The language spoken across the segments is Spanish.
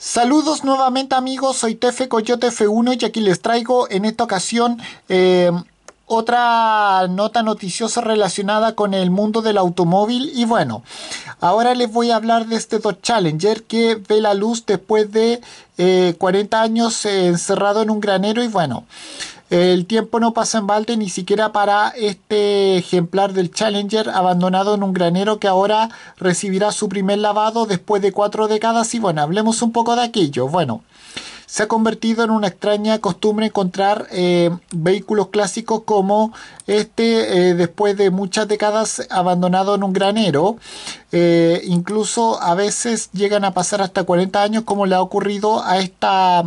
Saludos nuevamente amigos, soy Tefe Coyote F1 y aquí les traigo en esta ocasión eh, otra nota noticiosa relacionada con el mundo del automóvil y bueno, ahora les voy a hablar de este Dodge Challenger que ve la luz después de 40 eh, años eh, encerrado en un granero y bueno, el tiempo no pasa en balde ni siquiera para este ejemplar del Challenger abandonado en un granero que ahora recibirá su primer lavado después de cuatro décadas y bueno, hablemos un poco de aquello. Bueno, se ha convertido en una extraña costumbre encontrar eh, vehículos clásicos como este eh, después de muchas décadas abandonado en un granero. Eh, incluso a veces llegan a pasar hasta 40 años como le ha ocurrido a esta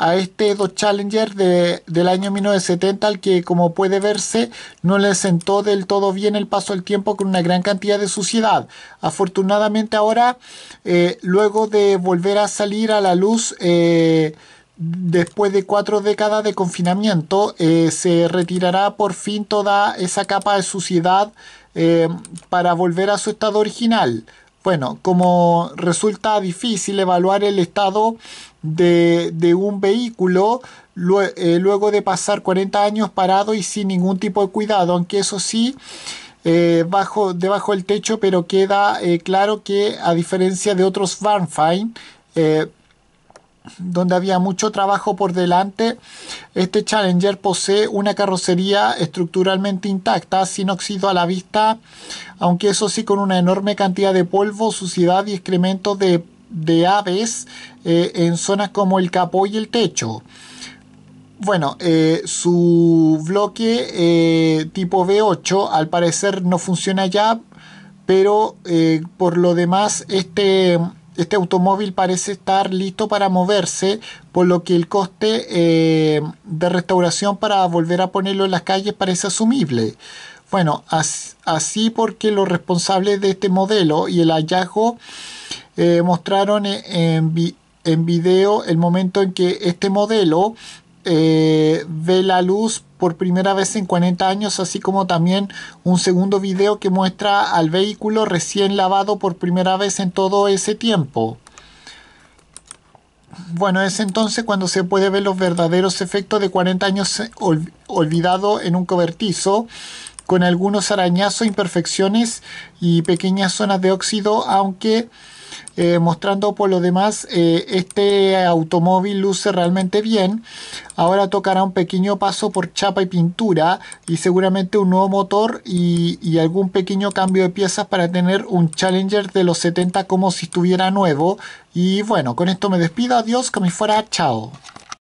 a este dos Challenger del año 1970 al que como puede verse no le sentó del todo bien el paso del tiempo con una gran cantidad de suciedad. Afortunadamente ahora eh, luego de volver a salir a la luz eh, después de cuatro décadas de confinamiento eh, se retirará por fin toda esa capa de suciedad para volver a su estado original. Bueno, como resulta difícil evaluar el estado de, un vehículo eh, luego de pasar 40 años parado y sin ningún tipo de cuidado, aunque eso sí, eh, bajo, debajo del techo, pero queda eh, claro que a diferencia de otros fine, donde había mucho trabajo por delante, este Challenger posee una carrocería estructuralmente intacta, sin óxido a la vista, aunque eso sí con una enorme cantidad de polvo, suciedad y excremento de, aves eh, en zonas como el capó y el techo. Bueno, eh, su bloque eh, tipo V8 al parecer no funciona ya, pero por lo demás este este automóvil parece estar listo para moverse, por lo que el coste eh, de restauración para volver a ponerlo en las calles parece asumible. Bueno, así porque los responsables de este modelo y el hallazgo eh, mostraron eh, en video el momento en que este modelo ve eh, la luz por primera vez en 40 años, así como también un segundo video que muestra al vehículo recién lavado por primera vez en todo ese tiempo. Bueno, es entonces cuando se puede ver los verdaderos efectos de 40 años eh, olvidado en un cobertizo con algunos arañazos, imperfecciones y pequeñas zonas de óxido, aunque eh, mostrando por lo demás eh, este automóvil luce realmente bien. Ahora tocará un pequeño paso por chapa y pintura y seguramente un nuevo motor y, y algún pequeño cambio de piezas para tener un Challenger de los 70 como si estuviera nuevo. Y bueno, con esto me despido, adiós, que me fuera, chao.